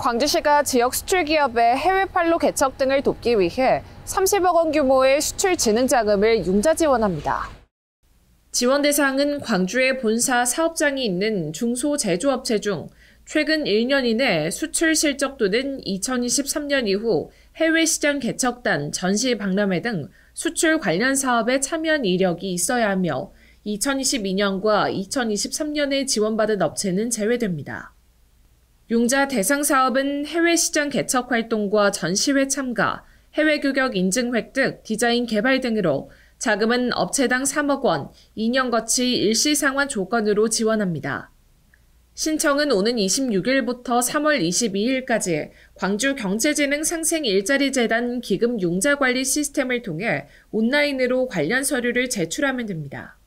광주시가 지역 수출 기업의 해외 판로 개척 등을 돕기 위해 30억 원 규모의 수출 진흥 자금을 융자 지원합니다. 지원 대상은 광주의 본사 사업장이 있는 중소제조업체 중 최근 1년 이내 수출 실적 또는 2023년 이후 해외 시장 개척단 전시 박람회 등 수출 관련 사업에 참여한 이력이 있어야 하며 2022년과 2023년에 지원받은 업체는 제외됩니다. 융자 대상 사업은 해외 시장 개척 활동과 전시회 참가, 해외 규격 인증 획득, 디자인 개발 등으로 자금은 업체당 3억 원, 2년 거치 일시상환 조건으로 지원합니다. 신청은 오는 26일부터 3월 22일까지 광주경제진흥 상생일자리재단 기금 융자관리 시스템을 통해 온라인으로 관련 서류를 제출하면 됩니다.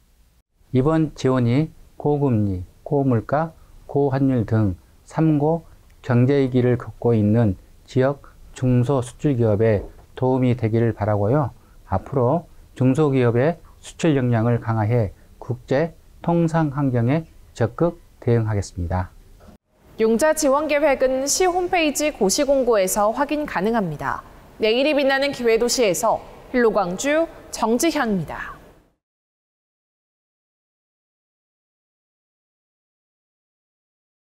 이번 지원이 고금리, 고물가, 고환율 등 삼고 경제의 길을 걷고 있는 지역 중소 수출기업에 도움이 되기를 바라고요. 앞으로 중소기업의 수출 역량을 강화해 국제 통상 환경에 적극 대응하겠습니다. 용자 지원 계획은 시 홈페이지 고시공고에서 확인 가능합니다. 내일이 빛나는 기회도시에서 힐로광주 정지현입니다.